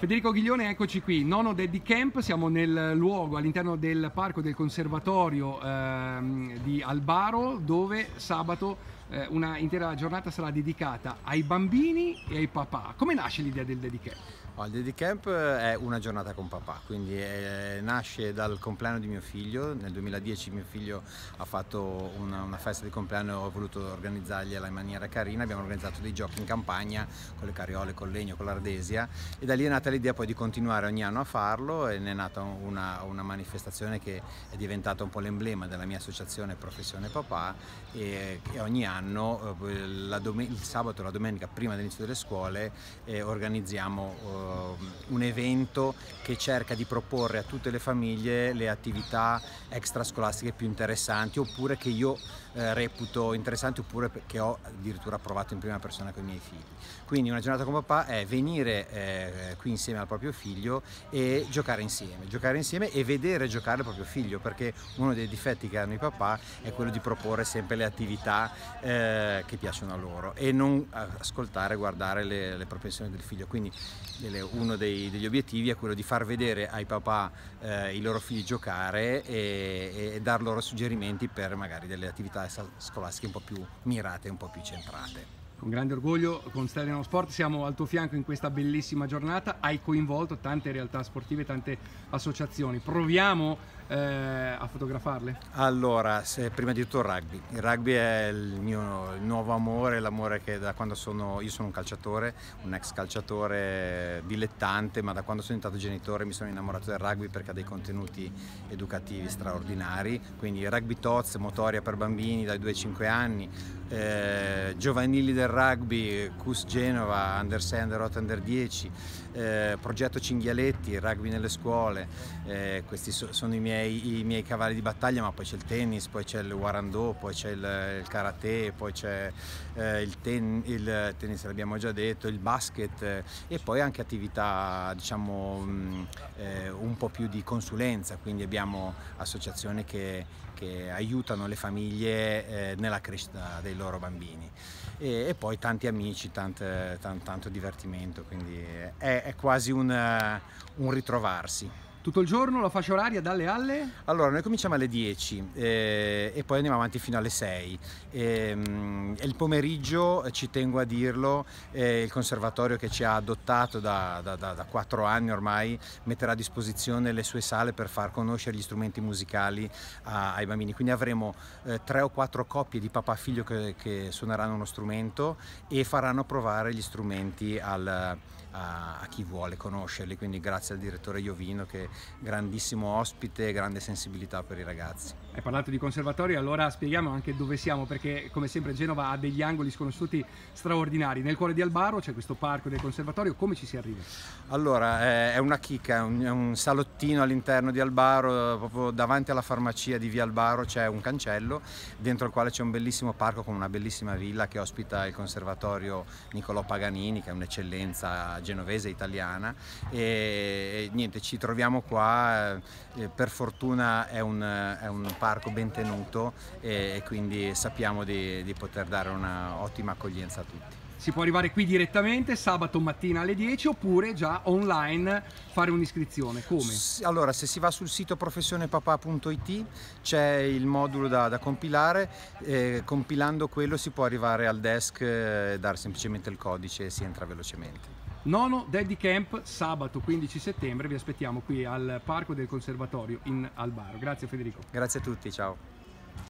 Federico Ghiglione, eccoci qui, nono Daddy Camp, siamo nel luogo all'interno del parco del conservatorio ehm, di Albaro dove sabato eh, una intera giornata sarà dedicata ai bambini e ai papà. Come nasce l'idea del Daddy Camp? Oh, il Daddy Camp eh, è una giornata con papà, quindi è, eh, nasce dal compleanno di mio figlio. Nel 2010 mio figlio ha fatto una, una festa di compleanno e ho voluto organizzargliela in maniera carina. Abbiamo organizzato dei giochi in campagna con le cariole, il legno, con l'ardesia e da lì è nata l'idea poi di continuare ogni anno a farlo e ne è nata una, una manifestazione che è diventata un po' l'emblema della mia associazione Professione Papà e, e ogni anno eh, il sabato e la domenica prima dell'inizio delle scuole eh, organizziamo Ehm, un evento che cerca di proporre a tutte le famiglie le attività extrascolastiche più interessanti oppure che io eh, reputo interessanti oppure che ho addirittura provato in prima persona con i miei figli. Quindi una giornata con papà è venire eh, qui insieme al proprio figlio e giocare insieme, giocare insieme e vedere giocare il proprio figlio perché uno dei difetti che hanno i papà è quello di proporre sempre le attività eh, che piacciono a loro e non eh, ascoltare, guardare le, le propensioni del figlio. Quindi le uno dei, degli obiettivi è quello di far vedere ai papà eh, i loro figli giocare e, e dar loro suggerimenti per magari delle attività scolastiche un po' più mirate, un po' più centrate. Con grande orgoglio con Stellenano Sport siamo al tuo fianco in questa bellissima giornata, hai coinvolto tante realtà sportive, tante associazioni, proviamo eh, a fotografarle? Allora, se, prima di tutto il rugby, il rugby è il mio il nuovo amore, l'amore che da quando sono, io sono un calciatore, un ex calciatore dilettante, ma da quando sono diventato genitore mi sono innamorato del rugby perché ha dei contenuti educativi straordinari, quindi rugby tots, motoria per bambini dai 2 ai 5 anni, eh, giovanili del del rugby, CUS Genova, Under 6, Rot Under 10, eh, Progetto Cinghialetti, rugby nelle scuole, eh, questi so, sono i miei, i miei, cavalli di battaglia, ma poi c'è il tennis, poi c'è il warando, poi c'è il, il, karate, poi c'è eh, il, ten, il, tennis, l'abbiamo già detto, il basket eh, e poi anche attività diciamo mh, mm, eh, un po' più di consulenza, quindi abbiamo associazioni che, che aiutano le famiglie eh, nella crescita dei loro bambini. E, e poi tanti amici, tante, tanto, tanto divertimento, quindi è, è quasi un, eh, un ritrovarsi. Tutto il giorno la fascia oraria dalle alle? Allora, noi cominciamo alle 10 eh, e poi andiamo avanti fino alle 6. Ehm, e, mm, il pomeriggio, eh, ci tengo a dirlo, eh, il conservatorio che ci ha adottato da, da, da, da, 4 anni ormai metterà a disposizione le sue sale per far conoscere gli strumenti musicali a, ai bambini. Quindi avremo eh, 3 o 4 coppie di papà e figlio che, che, suoneranno uno strumento e faranno provare gli strumenti al, a, a chi vuole conoscerli. Quindi grazie al direttore Iovino che grandissimo ospite e grande sensibilità per i ragazzi. Hai parlato di conservatorio, allora spieghiamo anche dove siamo, perché come sempre Genova ha degli angoli sconosciuti straordinari. Nel cuore di Albaro c'è questo parco del conservatorio, come ci si arriva? Allora, è una chicca, è un salottino all'interno di Albaro, proprio davanti alla farmacia di Via Albaro c'è un cancello, dentro il quale c'è un bellissimo parco con una bellissima villa che ospita il conservatorio Niccolò Paganini, che è un'eccellenza genovese italiana. e niente, ci troviamo siamo qua, eh, per fortuna è un, eh, è un, parco ben tenuto e, e quindi sappiamo di, di poter dare un'ottima accoglienza a tutti. Si può arrivare qui direttamente sabato mattina alle 10 oppure già online fare un'iscrizione. Come? Allora, se si va sul sito professionepapà.it c'è il modulo da, da compilare, eh, compilando quello si può arrivare al desk eh, e eh, dare semplicemente il codice e si entra velocemente. Nono Daddy Camp sabato 15 settembre, vi aspettiamo qui al Parco del Conservatorio in Albaro. Grazie Federico. Grazie a tutti, ciao.